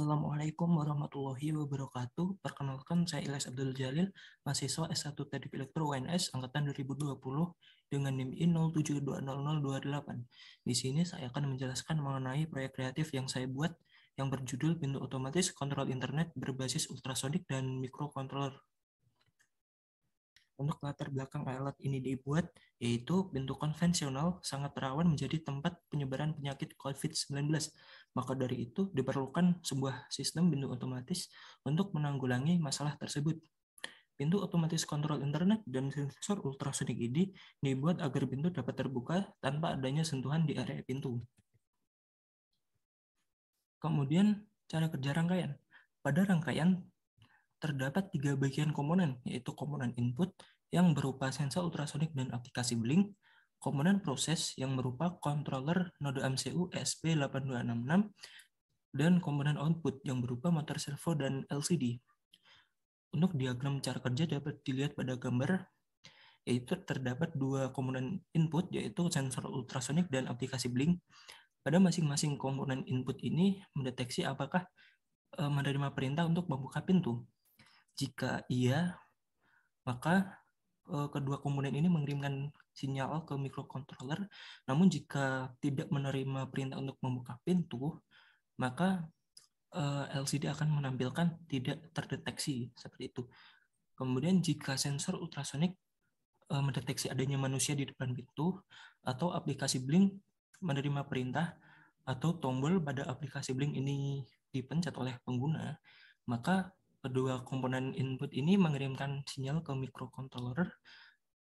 Assalamualaikum warahmatullahi wabarakatuh. Perkenalkan saya Ilyas Abdul Jalil, mahasiswa S1 Teknik Elektro UNS angkatan 2020 dengan NIM 0720028. Di sini saya akan menjelaskan mengenai proyek kreatif yang saya buat yang berjudul pintu otomatis kontrol internet berbasis ultrasonik dan mikrokontroler. Untuk latar belakang alat ini dibuat, yaitu pintu konvensional sangat rawan menjadi tempat penyebaran penyakit COVID-19 maka dari itu diperlukan sebuah sistem pintu otomatis untuk menanggulangi masalah tersebut. Pintu otomatis kontrol internet dan sensor ultrasonik ini dibuat agar pintu dapat terbuka tanpa adanya sentuhan di area pintu. Kemudian cara kerja rangkaian. Pada rangkaian terdapat tiga bagian komponen, yaitu komponen input yang berupa sensor ultrasonik dan aplikasi Blink, komponen proses yang berupa controller node MCU sp 8266 dan komponen output yang berupa motor servo dan LCD. Untuk diagram cara kerja dapat dilihat pada gambar, yaitu terdapat dua komponen input, yaitu sensor ultrasonik dan aplikasi Blink. Pada masing-masing komponen input ini mendeteksi apakah eh, menerima perintah untuk membuka pintu. Jika iya, maka Eh, kedua komponen ini mengirimkan sinyal ke mikrokontroler. Namun jika tidak menerima perintah untuk membuka pintu, maka eh, LCD akan menampilkan tidak terdeteksi seperti itu. Kemudian jika sensor ultrasonik eh, mendeteksi adanya manusia di depan pintu atau aplikasi Blink menerima perintah atau tombol pada aplikasi Blink ini dipencet oleh pengguna, maka kedua komponen input ini mengirimkan sinyal ke microcontroller.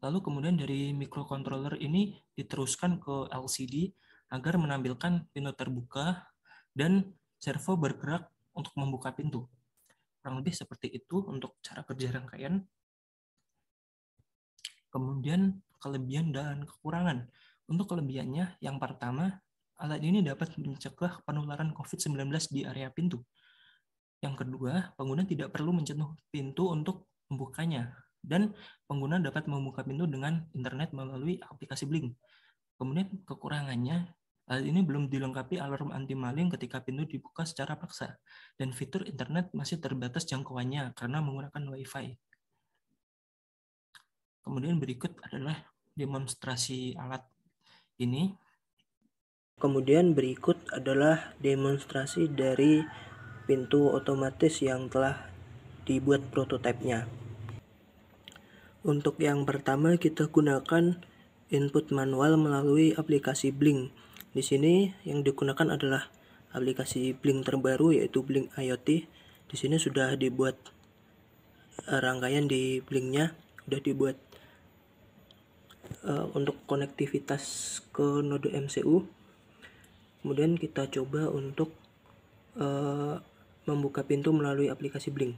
Lalu kemudian dari microcontroller ini diteruskan ke LCD agar menampilkan pintu terbuka dan servo bergerak untuk membuka pintu. Kurang lebih seperti itu untuk cara kerja rangkaian. Kemudian kelebihan dan kekurangan. Untuk kelebihannya, yang pertama, alat ini dapat mencegah penularan COVID-19 di area pintu. Yang kedua, pengguna tidak perlu mencetuh pintu untuk membukanya dan pengguna dapat membuka pintu dengan internet melalui aplikasi Blink. Kemudian kekurangannya, hal ini belum dilengkapi alarm anti maling ketika pintu dibuka secara paksa dan fitur internet masih terbatas jangkauannya karena menggunakan Wi-Fi. Kemudian berikut adalah demonstrasi alat ini. Kemudian berikut adalah demonstrasi dari pintu otomatis yang telah dibuat prototipenya. Untuk yang pertama kita gunakan input manual melalui aplikasi Blink. Di sini yang digunakan adalah aplikasi Blink terbaru yaitu Blink IoT. Di sini sudah dibuat eh, rangkaian di Blinknya, sudah dibuat uh, untuk konektivitas ke node MCU. Kemudian kita coba untuk uh, membuka pintu melalui aplikasi Blink.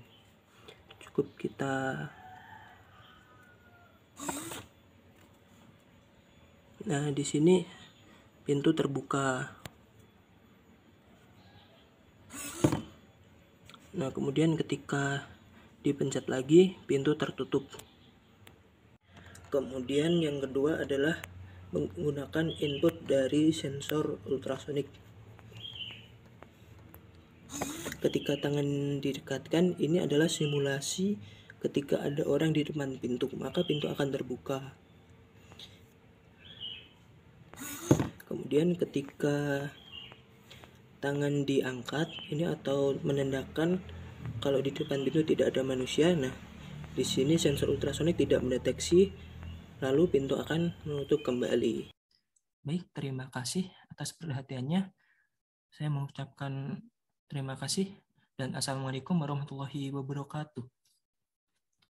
Cukup kita Nah, di sini pintu terbuka. Nah, kemudian ketika dipencet lagi, pintu tertutup. Kemudian yang kedua adalah menggunakan input dari sensor ultrasonik ketika tangan didekatkan ini adalah simulasi ketika ada orang di depan pintu maka pintu akan terbuka kemudian ketika tangan diangkat ini atau menandakan kalau di depan pintu tidak ada manusia nah di sini sensor ultrasonik tidak mendeteksi lalu pintu akan menutup kembali baik terima kasih atas perhatiannya saya mengucapkan Terima kasih dan Assalamualaikum warahmatullahi wabarakatuh.